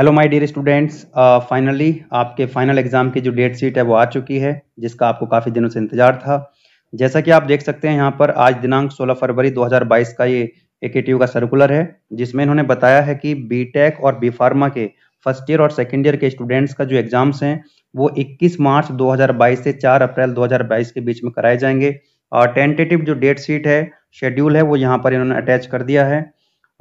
Hello my dear students finally आपके final exam की जो डेट शीट है वो आ चुकी है जिसका आपको काफ़ी दिनों से इंतजार था जैसा कि आप देख सकते हैं यहाँ पर आज दिनांक 16 फरवरी 2022 का ये एक का सर्कुलर है जिसमें इन्होंने बताया है कि बीटेक और बी फार्मा के फर्स्ट ईयर और सेकेंड ईयर के स्टूडेंट्स का जो एग्जाम्स हैं वो इक्कीस मार्च दो से चार अप्रैल दो के बीच में कराए जाएंगे और टेंटेटिव जो डेट शीट है शेड्यूल है वो यहाँ पर इन्होंने अटैच कर दिया है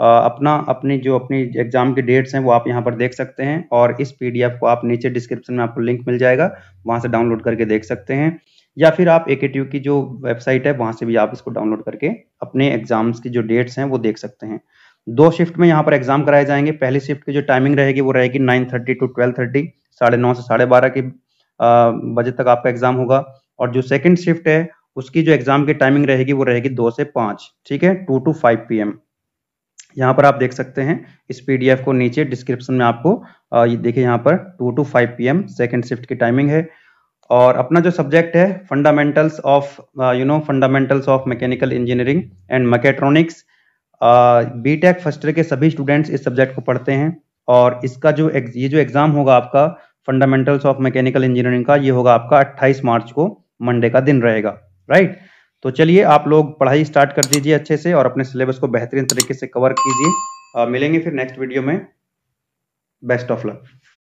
अपना अपनी जो अपनी एग्जाम की डेट्स हैं वो आप यहाँ पर देख सकते हैं और इस पीडीएफ को आप नीचे डिस्क्रिप्शन में आपको लिंक मिल जाएगा वहाँ से डाउनलोड करके देख सकते हैं या फिर आप ए की जो वेबसाइट है वहाँ से भी आप इसको डाउनलोड करके अपने एग्जाम्स की जो डेट्स हैं वो देख सकते हैं दो शिफ्ट में यहाँ पर एग्जाम कराए जाएंगे पहली शिफ्ट की जो टाइमिंग रहेगी वो रहेगी nine thirty to twelve thirty साढ़े नौ से साढ़े बारह के बजे तक आपका एग्जाम होगा और जो सेकेंड शिफ्ट है उसकी जो एग्जाम की टाइमिंग रहेगी वो रहेगी दो से पाँच ठीक है टू टू फाइव पी यहाँ पर आप देख सकते हैं इस पीडीएफ को नीचे डिस्क्रिप्शन में आपको ये देखिए यहाँ पर two two five P M second shift की टाइमिंग है और अपना जो सब्जेक्ट है fundamentals of you know fundamentals of mechanical engineering and mechatronics B tech first year के सभी स्टूडेंट्स इस सब्जेक्ट को पढ़ते हैं और इसका जो ये जो एग्ज़ाम होगा आपका फंडामेंटल्स ऑफ मैकेनिकल इंजीनियरिंग का ये होगा आपका अट्ठाईस मार्च को मंडे का दिन रहेगा राइट right? तो चलिए आप लोग पढ़ाई स्टार्ट कर दीजिए अच्छे से और अपने सिलेबस को बेहतरीन तरीके से कवर कीजिए मिलेंगे फिर नेक्स्ट वीडियो में बेस्ट ऑफ लक